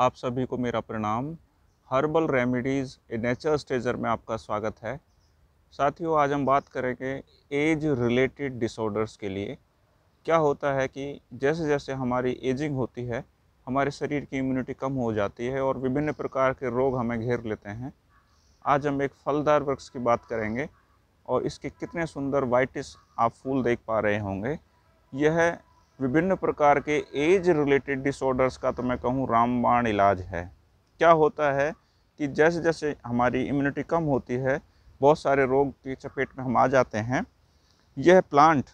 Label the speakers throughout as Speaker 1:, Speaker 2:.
Speaker 1: आप सभी को मेरा प्रणाम हर्बल रेमेडीज़ ए नेचर स्टेजर में आपका स्वागत है साथियों आज हम बात करेंगे एज रिलेटेड डिसऑर्डर्स के लिए क्या होता है कि जैसे जैसे हमारी एजिंग होती है हमारे शरीर की इम्यूनिटी कम हो जाती है और विभिन्न प्रकार के रोग हमें घेर लेते हैं आज हम एक फलदार वृक्ष की बात करेंगे और इसके कितने सुंदर वाइटिस आप फूल देख पा रहे होंगे यह विभिन्न प्रकार के एज रिलेटेड डिसऑर्डर्स का तो मैं कहूँ रामबाण इलाज है क्या होता है कि जैसे जैसे हमारी इम्यूनिटी कम होती है बहुत सारे रोग की चपेट में हम आ जाते हैं यह प्लांट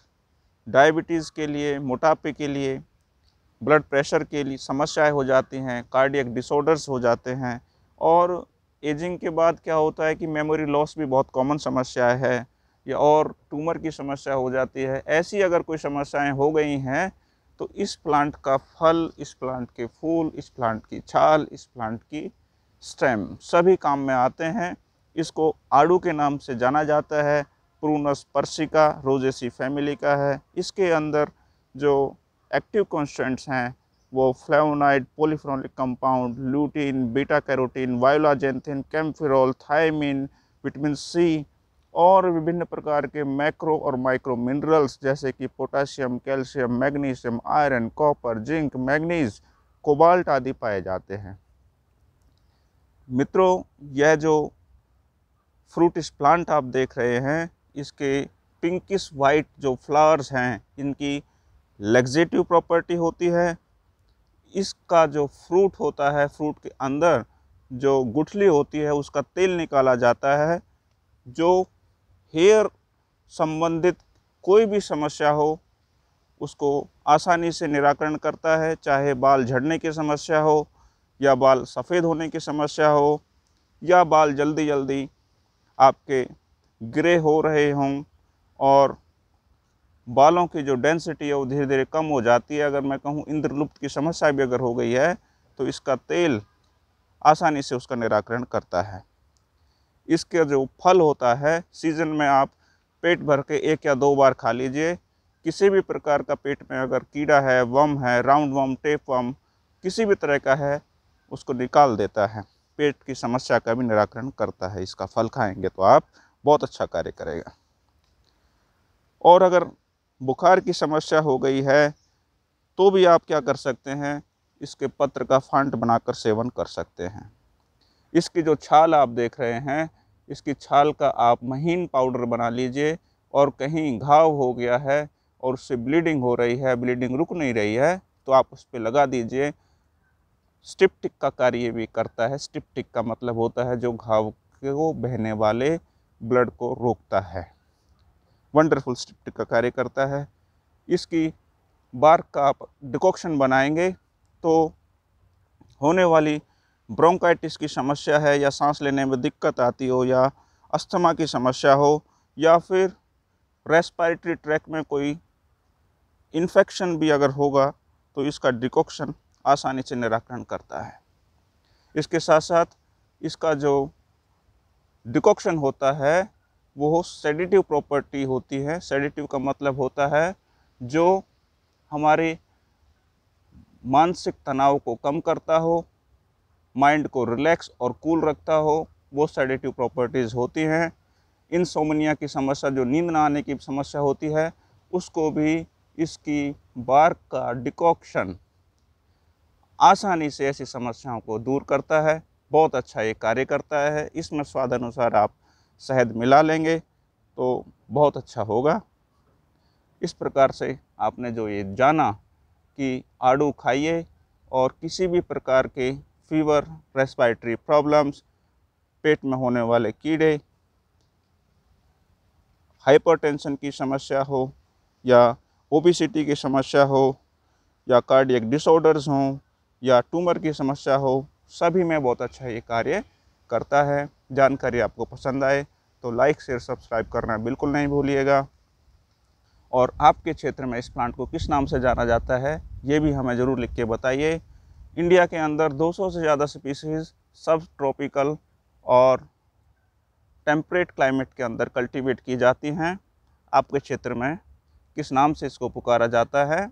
Speaker 1: डायबिटीज़ के लिए मोटापे के लिए ब्लड प्रेशर के लिए समस्याएं हो जाती हैं कार्डियक डिसऑर्डर्स हो जाते हैं और एजिंग के बाद क्या होता है कि मेमोरी लॉस भी बहुत कॉमन समस्या है या और ट्यूमर की समस्या हो जाती है ऐसी अगर कोई समस्याएं हो गई हैं तो इस प्लांट का फल इस प्लांट के फूल इस प्लांट की छाल इस प्लांट की स्टेम सभी काम में आते हैं इसको आड़ू के नाम से जाना जाता है प्रूनस पर्सिका रोजेसी फैमिली का है इसके अंदर जो एक्टिव कॉन्स्टेंट्स हैं वो flavonoid polyphenolic compound lutein beta carotene violaxanthin kaempferol thiamine vitamin C और विभिन्न प्रकार के मैक्रो और माइक्रो मिनरल्स जैसे कि potassium calcium magnesium iron copper zinc manganese cobalt आदि पाए जाते हैं मित्रों यह जो फ्रूटिस प्लांट आप देख रहे हैं इसके पिंकिस वाइट जो फ्लावर्स हैं इनकी लग्जेटिव प्रॉपर्टी होती है इसका जो फ्रूट होता है फ्रूट के अंदर जो गुठली होती है उसका तेल निकाला जाता है जो हेयर संबंधित कोई भी समस्या हो उसको आसानी से निराकरण करता है चाहे बाल झड़ने की समस्या हो या बाल सफ़ेद होने की समस्या हो या बाल जल्दी जल्दी आपके ग्रे हो रहे हों और बालों की जो डेंसिटी है वो धीरे धीरे कम हो जाती है अगर मैं कहूँ इंद्रलुप्त की समस्या भी अगर हो गई है तो इसका तेल आसानी से उसका निराकरण करता है इसके जो फल होता है सीज़न में आप पेट भर के एक या दो बार खा लीजिए किसी भी प्रकार का पेट में अगर कीड़ा है वम है राउंड वम टेप वम किसी भी तरह का है उसको निकाल देता है पेट की समस्या का भी निराकरण करता है इसका फल खाएंगे तो आप बहुत अच्छा कार्य करेगा और अगर बुखार की समस्या हो गई है तो भी आप क्या कर सकते हैं इसके पत्र का फांट बनाकर सेवन कर सकते हैं इसकी जो छाल आप देख रहे हैं इसकी छाल का आप महीन पाउडर बना लीजिए और कहीं घाव हो गया है और उससे ब्लीडिंग हो रही है ब्लीडिंग रुक नहीं रही है तो आप उस पर लगा दीजिए स्टिपटिक का कार्य भी करता है स्टिपटिक का मतलब होता है जो घाव को बहने वाले ब्लड को रोकता है वंडरफुल स्टिपटिक का कार्य करता है इसकी बार का आप डिकॉक्शन बनाएंगे तो होने वाली ब्रोंकाइटिस की समस्या है या सांस लेने में दिक्कत आती हो या अस्थमा की समस्या हो या फिर रेस्पायरेटरी ट्रैक में कोई इन्फेक्शन भी अगर होगा तो इसका डिकॉक्शन आसानी से निराकरण करता है इसके साथ साथ इसका जो डिकॉक्शन होता है वो सेडिटिव प्रॉपर्टी होती है सेडिटिव का मतलब होता है जो हमारे मानसिक तनाव को कम करता हो माइंड को रिलैक्स और कूल रखता हो वो सेडेटिव प्रॉपर्टीज़ होती हैं इन सोमनिया की समस्या जो नींद ना आने की समस्या होती है उसको भी इसकी बार्क का डिकॉक्शन आसानी से ऐसी समस्याओं को दूर करता है बहुत अच्छा ये कार्य करता है इसमें स्वाद अनुसार आप शहद मिला लेंगे तो बहुत अच्छा होगा इस प्रकार से आपने जो ये जाना कि आड़ू खाइए और किसी भी प्रकार के फीवर रेस्पायरेटरी प्रॉब्लम्स पेट में होने वाले कीड़े हाइपरटेंशन की समस्या हो या ओबिसिटी की समस्या हो या कार्डियक डिसऑर्डर्स हों या ट्यूमर की समस्या हो सभी में बहुत अच्छा ये कार्य करता है जानकारी आपको पसंद आए तो लाइक शेयर सब्सक्राइब करना बिल्कुल नहीं भूलिएगा और आपके क्षेत्र में इस प्लांट को किस नाम से जाना जाता है ये भी हमें ज़रूर लिख के बताइए इंडिया के अंदर 200 से ज़्यादा स्पीसीज सब ट्रॉपिकल और टेम्परेट क्लाइमेट के अंदर कल्टीवेट की जाती हैं आपके क्षेत्र में किस नाम से इसको पुकारा जाता है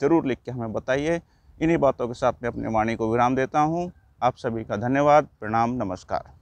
Speaker 1: ज़रूर लिख के हमें बताइए इन्हीं बातों के साथ मैं अपनी वाणी को विराम देता हूँ आप सभी का धन्यवाद प्रणाम नमस्कार